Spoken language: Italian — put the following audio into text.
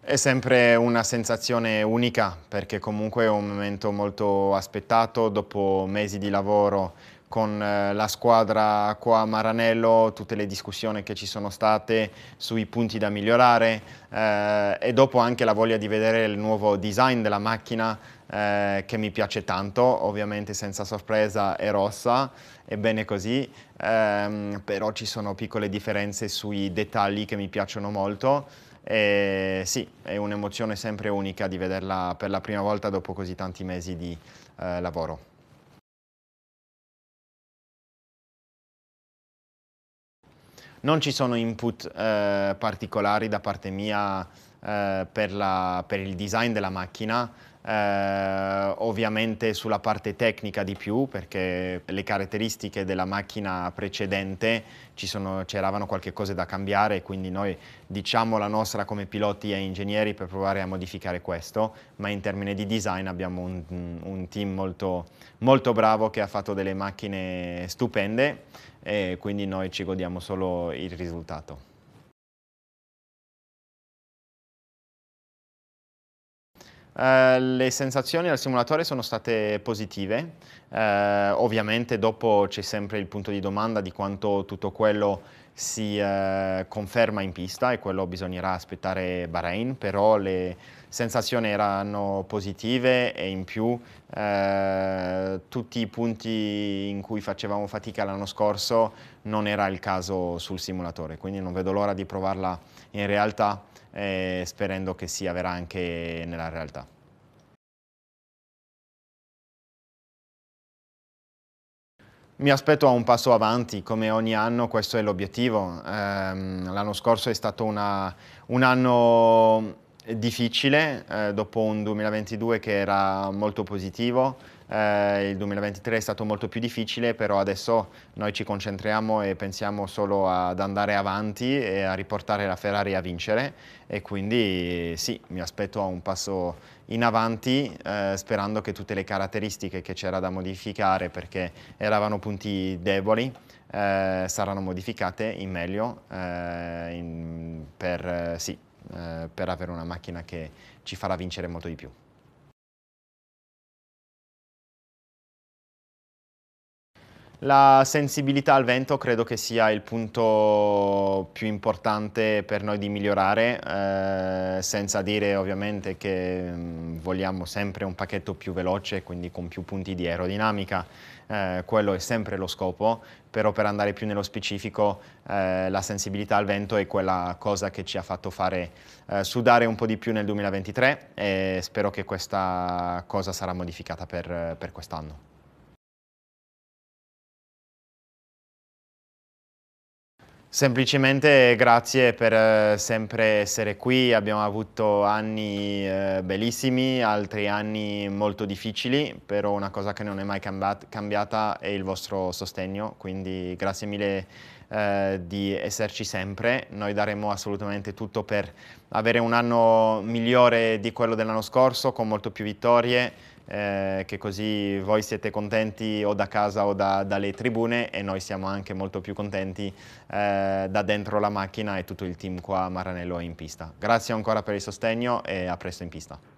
È sempre una sensazione unica perché comunque è un momento molto aspettato dopo mesi di lavoro con eh, la squadra qua a Maranello, tutte le discussioni che ci sono state sui punti da migliorare eh, e dopo anche la voglia di vedere il nuovo design della macchina eh, che mi piace tanto, ovviamente senza sorpresa è rossa, è bene così, ehm, però ci sono piccole differenze sui dettagli che mi piacciono molto e eh, sì, è un'emozione sempre unica di vederla per la prima volta dopo così tanti mesi di eh, lavoro. Non ci sono input eh, particolari da parte mia eh, per, la, per il design della macchina, eh, ovviamente sulla parte tecnica di più perché le caratteristiche della macchina precedente c'erano qualche cosa da cambiare quindi noi diciamo la nostra come piloti e ingegneri per provare a modificare questo ma in termini di design abbiamo un, un team molto, molto bravo che ha fatto delle macchine stupende e quindi noi ci godiamo solo il risultato. Eh, le sensazioni al simulatore sono state positive, uh, ovviamente dopo c'è sempre il punto di domanda di quanto tutto quello si uh, conferma in pista e quello bisognerà aspettare Bahrain, però le sensazioni erano positive e in più tutti i punti in cui facevamo fatica l'anno scorso non era il caso sul simulatore, quindi non vedo l'ora di provarla in realtà eh, sperando che si avverrà anche nella realtà. Mi aspetto a un passo avanti, come ogni anno questo è l'obiettivo. Ehm, l'anno scorso è stato una, un anno difficile, eh, dopo un 2022 che era molto positivo, eh, il 2023 è stato molto più difficile, però adesso noi ci concentriamo e pensiamo solo ad andare avanti e a riportare la Ferrari a vincere e quindi sì, mi aspetto a un passo in avanti eh, sperando che tutte le caratteristiche che c'era da modificare perché eravano punti deboli eh, saranno modificate in meglio eh, in, per, sì, eh, per avere una macchina che ci farà vincere molto di più. La sensibilità al vento credo che sia il punto più importante per noi di migliorare, eh, senza dire ovviamente che mh, mm, vogliamo sempre un pacchetto più veloce, quindi con più punti di aerodinamica, eh, quello è sempre lo scopo, però per andare più nello specifico eh, la sensibilità al vento è quella cosa che ci ha fatto fare eh, sudare un po' di più nel 2023 e spero che questa cosa sarà modificata per, per quest'anno. Semplicemente grazie per eh, sempre essere qui, abbiamo avuto anni eh, bellissimi, altri anni molto difficili, però una cosa che non è mai cambiata è il vostro sostegno, quindi grazie mille eh, di esserci sempre, noi daremo assolutamente tutto per avere un anno migliore di quello dell'anno scorso con molto più vittorie, eh, che così voi siete contenti o da casa o da, dalle tribune e noi siamo anche molto più contenti eh, da dentro la macchina e tutto il team qua a Maranello in pista. Grazie ancora per il sostegno e a presto in pista.